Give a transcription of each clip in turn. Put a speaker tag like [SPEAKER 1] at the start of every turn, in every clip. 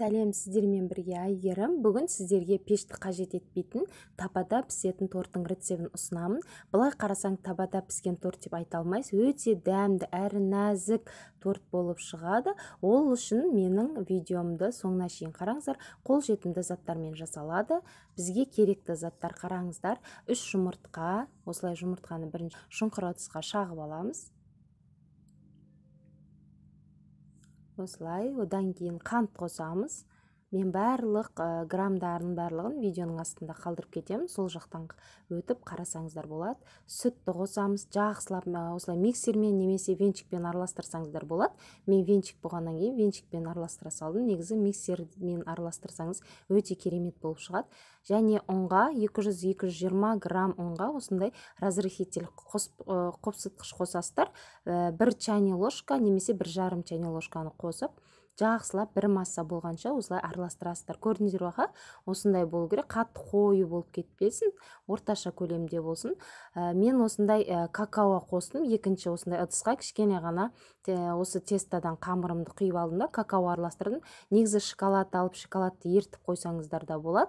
[SPEAKER 1] сәлем сіздермен бірге әйгерім бүгін сіздерге пешті қажет етпейтін табада пісетін торттың рецептін ұсынамын былай қарасаң табада піскен торт деп айта алмайсыз өте дәмді әрі нәзік торт болып шығады ол үшін менің видеомды соңына шейін қараңыздар қол жетімді заттармен жасалады бізге керекті заттар қараңыздар үш жұмыртқа осылай жұмыртқаны бірінші шұңқыр ыдысқа шағып аламыз осылай одан кейін қант қосамыз мен барлық э, граммдарын барлығын видеоның астында қалдырып кетемін сол жақтан өтіп қарасаңыздар болады сүтті қосамыз жақсылап э, осылай миксермен немесе венчикпен араластырсаңыздар болады мен венчик болғаннан кейін венчикпен араластыра салдым негізі миксермен араластырсаңыз өте керемет болып шығады және ұнға 200-220 грамм ұнға осындай разрыхитель э, қопсытқыш қосасыздар бір чайный ложка немесе бір жарым чайный ложканы қосып жақсылап бір масса болғанша осылай араластырасыздар көрдіңіздер аха осындай болу керек қатты қою болып кетпесін орташа көлемде болсын ә, мен осындай ә, какао қостым екінші осындай ыдысқа кішкене ғана осы тестодан қамырымды құйып алдым да какао араластырдым негізі шоколад алып шоколадты ерітіп қойсаңыздар да болады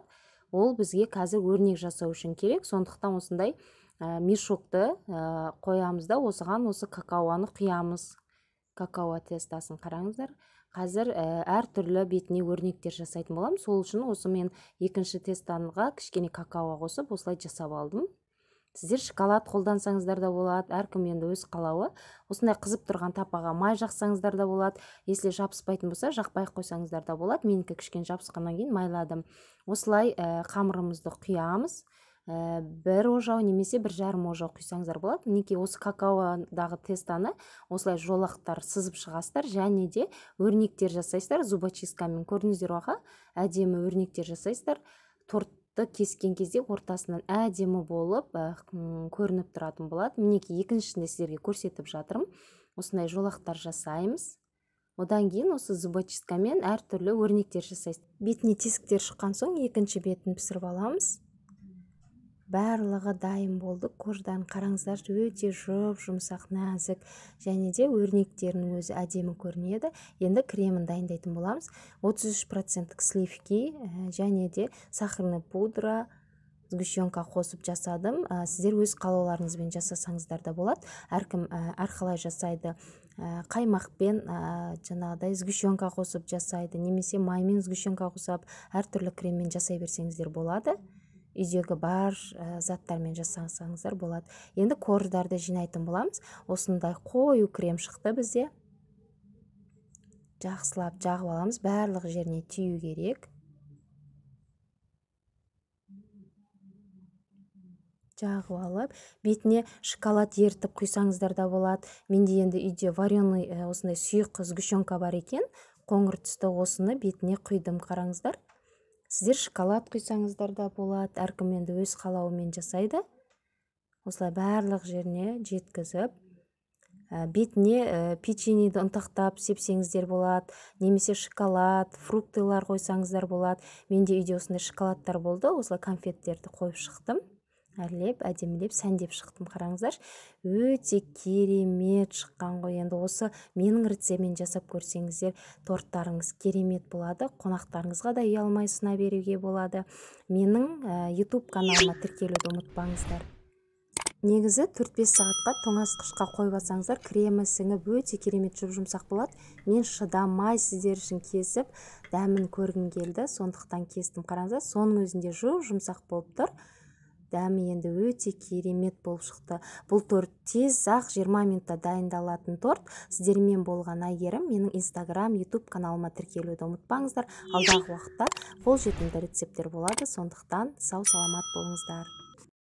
[SPEAKER 1] ол бізге қазір өрнек жасау үшін керек сондықтан осындай ә, мешокты қоямыз да осыған осы какаоны құямыз какао тестасын қараңыздар қазір э, әр түрлі бетіне өрнектер жасайтын боламын сол үшін осы мен екінші тестанға кішкене какао қосып осылай жасап алдым сіздер шоколад қолдансаңыздар да болады әркім енді өз қалауы осындай қызып тұрған тапаға май жақсаңыздар да болады если жабыспайтын болса жақпай қойсаңыздар да болады менікі кішкене жабысқаннан кейін майладым осылай ә, қамырымызды құямыз ә, бір ожау немесе бір жарым ожау құйсаңыздар болады мінекей осы какаодағы тестаны осылай жолақтар сызып шығасыздар және де өрнектер жасайсыздар зубочисткамен көрдіңіздер аға әдемі өрнектер жасайсыздар тортты кескен кезде ортасынан әдемі болып ә, көрініп тұратын болады мінекей екіншісінде сіздерге көрсетіп жатырмын осындай жолақтар жасаймыз одан кейін осы зубочисткамен әртүрлі өрнектер жасайсыз бетіне тесіктер шыққан соң екінші бетін пісіріп аламыз барлығы дайын болды қордан қараңыздаршы өте жұп-жұмсақ нәзік және де өрнектерінің өзі әдемі көрінеді енді кремін дайындайтын боламыз 33 проценттік сливки э, және де сахарный пудра сгущенка қосып жасадым э, сіздер өз қалауларыңызбен жасасаңыздар да болады әркім э, әрқалай жасайды қаймақпен ә, жаңағыдай сгущенка қосып жасайды немесе маймен сгущенка қосып әртүрлі креммен жасай берсеңіздер болады үйдегі бар ә, заттармен жасасаңыздар болады енді кордарды жинайтын боламыз осындай қою крем шықты бізде жақсылап жағып аламыз барлық жеріне тию керек жағып алып бетіне шоколад ертіп құйсаңыздар да болады менде енді үйде вареный э, осындай сұйық э, сгущенка бар екен қоңыр түсті осыны бетіне құйдым қараңыздар сіздер шоколад құйсаңыздар да болады әркім енді өз қалауымен жасайды осылай барлық жеріне жеткізіп ә, бетіне ә, печеньеді ұнтақтап сепсеңіздер болады немесе шоколад фруктылар қойсаңыздар болады менде үйде осындай шоколадтар болды осылай конфеттерді қойып шықтым әрлеп әдемілеп сәндеп шықтым қараңыздаршы өте керемет шыққан ғой енді осы менің рецептімен жасап көрсеңіздер торттарыңыз керемет болады қонақтарыңызға да ұялмай сына беруге болады менің ә, YouTube каналыма тіркелуді ұмытпаңыздар негізі 4-5 сағатқа тоңазытқышқа қойып алсаңыздар кремі сіңіп өте керемет жұп жұмсақ болады мен шыдамай сіздер үшін кесіп дәмін көргім келді сондықтан кестім қараңыздар соның өзінде жұп жұмсақ болып тұр дәмі енді өте керемет болып шықты бұл торт тез-ақ жиырма минутта дайындалатын торт сіздермен болған әйгерім менің инстаграм ютуб каналыма тіркелуді ұмытпаңыздар алдағы уақытта қолжетімді рецепттер болады сондықтан сау саламат болыңыздар